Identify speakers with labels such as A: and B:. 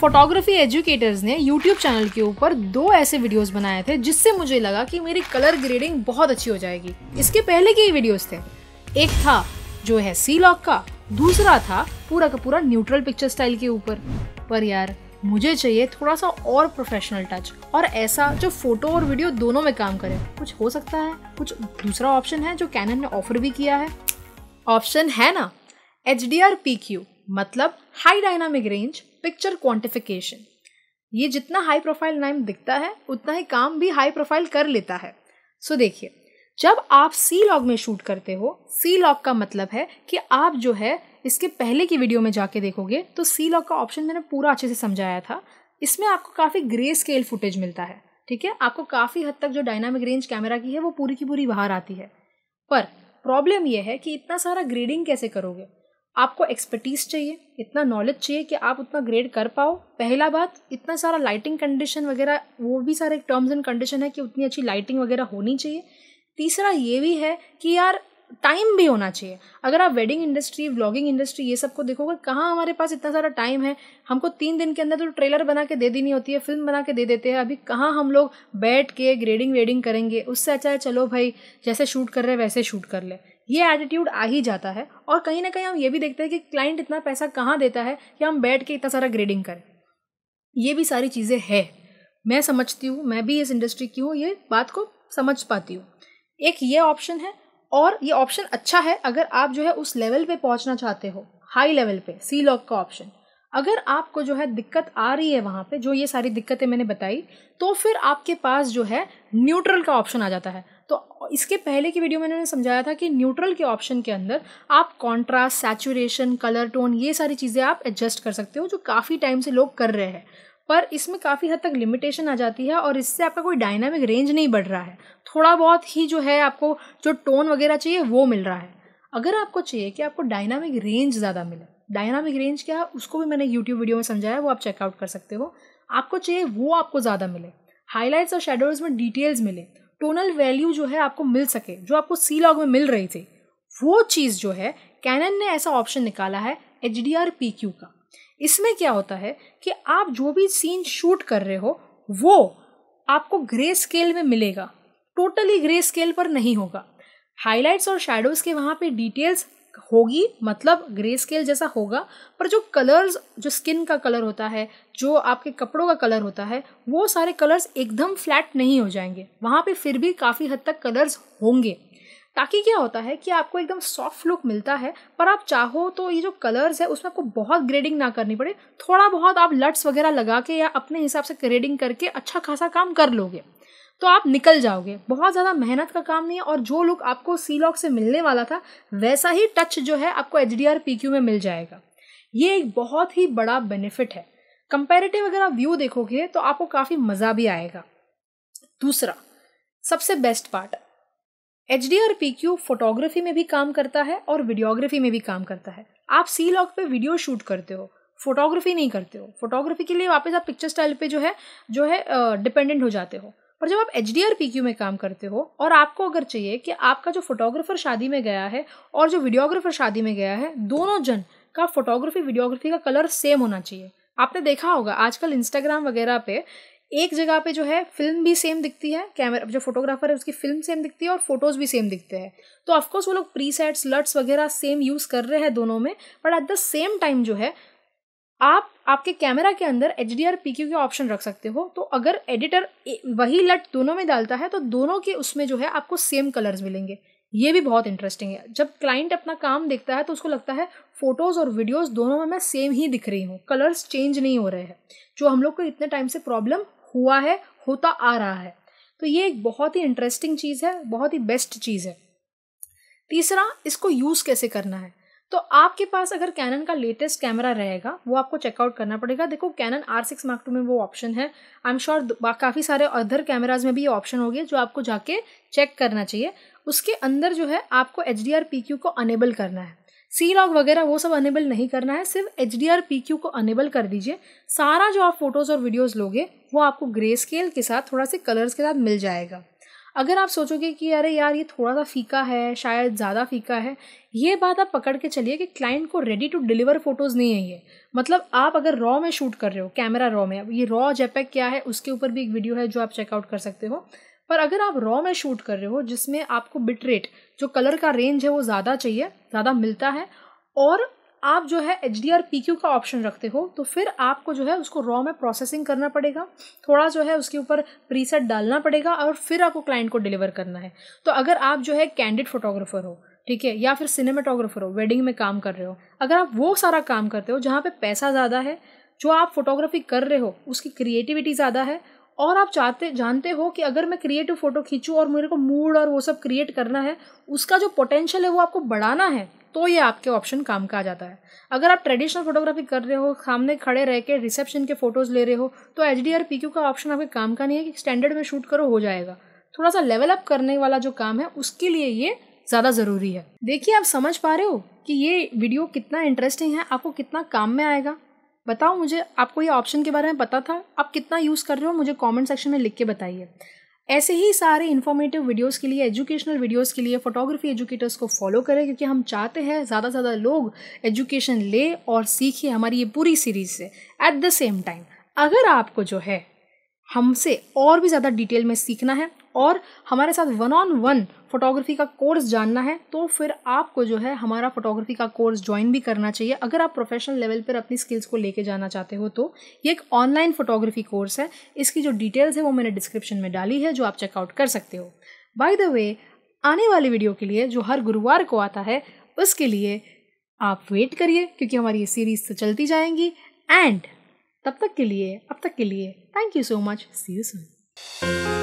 A: photography educators ने YouTube channel के ऊपर दो ऐसे वीडियोस बनाए थे जिससे मुझे लगा कि मेरी कलर ग्रेडिंग बहुत अच्छी हो जाएगी इसके पहले के ही वीडियोस थे एक था जो है सी लॉक का दूसरा था पूरा का पूरा न्यूट्रल पिक्चर स्टाइल के ऊपर पर यार मुझे चाहिए थोड़ा सा और प्रोफेशनल टच और ऐसा जो फोटो और वीडियो दोनों में काम करे कुछ हो सकता है कुछ दूसरा ऑप्शन है जो कैनन ने ऑफर भी किया है ऑप्शन है ना H D R P Q मतलब high dynamic range picture quantification ये जितना हाई प्रोफाइल नाम दिखता है उतना ही काम भी हाई प्रोफाइल कर लेता है सो so, देखिए जब आप सी लॉग में शूट करते हो सी लॉग का मतलब है कि आप जो है इसके पहले की वीडियो में जाके देखोगे तो सी लॉग का ऑप्शन मैंने पूरा अच्छे से समझाया था इसमें आपको काफ़ी ग्रे स्केल फुटेज मिलता है ठीक है आपको काफ़ी हद तक जो डायनामिक रेंज कैमरा की है वो पूरी की पूरी बाहर आती है पर प्रॉब्लम यह है कि इतना सारा ग्रेडिंग कैसे करोगे आपको एक्सपर्टीज चाहिए इतना नॉलेज चाहिए कि आप उतना ग्रेड कर पाओ पहला बात इतना सारा लाइटिंग कंडीशन वगैरह वो भी सारे टर्म्स एंड कंडीशन है कि उतनी अच्छी लाइटिंग वगैरह होनी चाहिए तीसरा ये भी है कि यार टाइम भी होना चाहिए अगर आप वेडिंग इंडस्ट्री व्लॉगिंग इंडस्ट्री ये सबको देखोगे कहाँ हमारे पास इतना सारा टाइम है हमको तीन दिन के अंदर तो ट्रेलर बना के दे देनी होती है फिल्म बना के दे देते हैं अभी कहाँ हम लोग बैठ के ग्रेडिंग वेडिंग करेंगे उससे अच्छा है चलो भाई जैसे शूट कर रहे हैं वैसे शूट कर ले ये एटीट्यूड आ ही जाता है और कहीं ना कहीं हम ये भी देखते हैं कि क्लाइंट इतना पैसा कहाँ देता है कि हम बैठ के इतना सारा ग्रेडिंग करें ये भी सारी चीज़ें है मैं समझती हूँ मैं भी इस इंडस्ट्री की हूँ ये बात को समझ पाती हूँ एक ये ऑप्शन है और ये ऑप्शन अच्छा है अगर आप जो है उस लेवल पे पहुंचना चाहते हो हाई लेवल पे सी लॉक का ऑप्शन अगर आपको जो है दिक्कत आ रही है वहाँ पे जो ये सारी दिक्कतें मैंने बताई तो फिर आपके पास जो है न्यूट्रल का ऑप्शन आ जाता है तो इसके पहले की वीडियो में मैंने समझाया था कि न्यूट्रल के ऑप्शन के अंदर आप कॉन्ट्रास्ट सैचुरेशन कलर टोन ये सारी चीज़ें आप एडजस्ट कर सकते हो जो काफ़ी टाइम से लोग कर रहे हैं पर इसमें काफ़ी हद तक लिमिटेशन आ जाती है और इससे आपका कोई डायनामिक रेंज नहीं बढ़ रहा है थोड़ा बहुत ही जो है आपको जो टोन वगैरह चाहिए वो मिल रहा है अगर आपको चाहिए कि आपको डायनामिक रेंज ज़्यादा मिले डायनामिक रेंज क्या है उसको भी मैंने यूट्यूब वीडियो में समझाया वो आप चेकआउट कर सकते हो आपको चाहिए वो आपको ज़्यादा मिले हाईलाइट्स और शेडोज में डिटेल्स मिले टोनल वैल्यू जो है आपको मिल सके जो आपको सी लॉग में मिल रही थी वो चीज़ जो है कैनन ने ऐसा ऑप्शन निकाला है H D R P Q का इसमें क्या होता है कि आप जो भी सीन शूट कर रहे हो वो आपको ग्रे स्केल में मिलेगा टोटली ग्रे स्केल पर नहीं होगा हाइलाइट्स और शेडोज़ के वहाँ पे डिटेल्स होगी मतलब ग्रे स्केल जैसा होगा पर जो कलर्स जो स्किन का कलर होता है जो आपके कपड़ों का कलर होता है वो सारे कलर्स एकदम फ्लैट नहीं हो जाएंगे वहाँ पे फिर भी काफ़ी हद तक कलर्स होंगे ताकि क्या होता है कि आपको एकदम सॉफ्ट लुक मिलता है पर आप चाहो तो ये जो कलर्स है उसमें आपको बहुत ग्रेडिंग ना करनी पड़े थोड़ा बहुत आप लट्स वगैरह लगा के या अपने हिसाब से ग्रेडिंग करके अच्छा खासा काम कर लोगे तो आप निकल जाओगे बहुत ज़्यादा मेहनत का काम नहीं है और जो लुक आपको सी लॉक से मिलने वाला था वैसा ही टच जो है आपको H D R P Q में मिल जाएगा ये एक बहुत ही बड़ा बेनिफिट है कंपेरेटिव अगर आप व्यू देखोगे तो आपको काफ़ी मज़ा भी आएगा दूसरा सबसे best part H D R P Q photography में भी काम करता है और वीडियोग्राफी में भी काम करता है आप सी लॉक पे वीडियो शूट करते हो फोटोग्राफी नहीं करते हो फोटोग्राफी के लिए वापस आप पिक्चर स्टाइल पे जो है जो है डिपेंडेंट हो जाते हो पर जब आप H D R P Q में काम करते हो और आपको अगर चाहिए कि आपका जो फोटोग्राफर शादी में गया है और जो वीडियोग्राफर शादी में गया है दोनों जन का फोटोग्राफी वीडियोग्राफी का कलर सेम होना चाहिए आपने देखा होगा आजकल इंस्टाग्राम वगैरह पे एक जगह पे जो है फिल्म भी सेम दिखती है कैमरा जो फोटोग्राफर है उसकी फिल्म सेम दिखती है और फोटोज भी सेम दिखते हैं तो ऑफकोर्स वो लोग प्री सेट्स लट्स वगैरह सेम यूज़ कर रहे हैं दोनों में but at the same time जो है आप आपके कैमरा के अंदर H D R P Q के ऑप्शन रख सकते हो तो अगर एडिटर वही लट दोनों में डालता है तो दोनों के उसमें जो है आपको सेम कलर्स मिलेंगे ये भी बहुत इंटरेस्टिंग है जब क्लाइंट अपना काम देखता है तो उसको लगता है फोटोज़ और वीडियोज़ दोनों में मैं सेम ही दिख रही हूँ कलर्स चेंज नहीं हो रहे हैं जो हम लोग को इतने टाइम से प्रॉब्लम हुआ है होता आ रहा है तो ये एक बहुत ही इंटरेस्टिंग चीज़ है बहुत ही बेस्ट चीज़ है तीसरा इसको यूज़ कैसे करना है तो आपके पास अगर कैनन का लेटेस्ट कैमरा रहेगा वो आपको चेकआउट करना पड़ेगा देखो Canon R six mark two में वो ऑप्शन है आई एम श्योर काफ़ी सारे अदर कैमराज में भी ये ऑप्शन होगी जो आपको जाके चेक करना चाहिए उसके अंदर जो है आपको H D R P Q को अनेबल करना है सी लॉग वगैरह वो सब अनेबल नहीं करना है सिर्फ H D R P Q को अनेबल कर दीजिए सारा जो आप फोटोज़ और वीडियोज़ लोगे वो आपको ग्रे स्केल के साथ थोड़ा से कलर्स के साथ मिल जाएगा अगर आप सोचोगे कि अरे यार ये थोड़ा सा फीका है शायद ज़्यादा फीका है ये बात आप पकड़ के चलिए कि क्लाइंट को रेडी टू डिलीवर फोटोज़ नहीं है ये मतलब आप अगर रॉ में शूट कर रहे हो कैमरा रॉ में ये रॉ जेपैक क्या है उसके ऊपर भी एक वीडियो है जो आप चेकआउट कर सकते हो पर अगर आप रॉ में शूट कर रहे हो जिसमें आपको बिट रेट जो कलर का रेंज है वो ज़्यादा चाहिए ज़्यादा मिलता है और आप जो है H D R P Q का ऑप्शन रखते हो तो फिर आपको जो है उसको रॉ में प्रोसेसिंग करना पड़ेगा थोड़ा जो है उसके ऊपर प्रीसेट डालना पड़ेगा और फिर आपको क्लाइंट को डिलीवर करना है तो अगर आप जो है कैंडिड फोटोग्राफर हो ठीक है या फिर सिनेमाटोग्राफर हो वेडिंग में काम कर रहे हो अगर आप वो सारा काम करते हो जहाँ पे पैसा ज़्यादा है जो आप फोटोग्राफी कर रहे हो उसकी क्रिएटिविटी ज़्यादा है और आप चाहते जानते हो कि अगर मैं क्रिएटिव फ़ोटो खींचूँ और मेरे को मूड और वो सब क्रिएट करना है उसका जो पोटेंशियल है वो आपको बढ़ाना है तो ये आपके ऑप्शन काम का आ जाता है अगर आप ट्रेडिशनल फोटोग्राफी कर रहे हो सामने खड़े रह के रिसेप्शन के फ़ोटोज़ ले रहे हो तो H D R P Q का ऑप्शन आपके काम का नहीं है कि स्टैंडर्ड में शूट करो हो जाएगा थोड़ा सा लेवल अप करने वाला जो काम है उसके लिए ये ज़्यादा ज़रूरी है देखिए आप समझ पा रहे हो कि ये वीडियो कितना इंटरेस्टिंग है आपको कितना काम में आएगा बताओ मुझे आपको ये ऑप्शन के बारे में पता था आप कितना यूज़ कर रहे हो मुझे कमेंट सेक्शन में लिख के बताइए ऐसे ही सारे इन्फॉर्मेटिव वीडियोस के लिए एजुकेशनल वीडियोस के लिए फोटोग्राफी एजुकेटर्स को फॉलो करें क्योंकि हम चाहते हैं ज़्यादा से ज़्यादा लोग एजुकेशन ले और सीखें हमारी ये पूरी सीरीज से एट द सेम टाइम अगर आपको जो है हमसे और भी ज़्यादा डिटेल में सीखना है और हमारे साथ वन ऑन वन फोटोग्राफी का कोर्स जानना है तो फिर आपको जो है हमारा फोटोग्राफी का कोर्स ज्वाइन भी करना चाहिए अगर आप प्रोफेशनल लेवल पर अपनी स्किल्स को लेके जाना चाहते हो तो ये एक ऑनलाइन फोटोग्राफी कोर्स है इसकी जो डिटेल्स है वो मैंने डिस्क्रिप्शन में डाली है जो आप चेकआउट कर सकते हो बाय द वे आने वाली वीडियो के लिए जो हर गुरुवार को आता है उसके लिए आप वेट करिए क्योंकि हमारी ये सीरीज तो चलती जाएंगी एंड तब तक के लिए अब तक के लिए thank you so much see you soon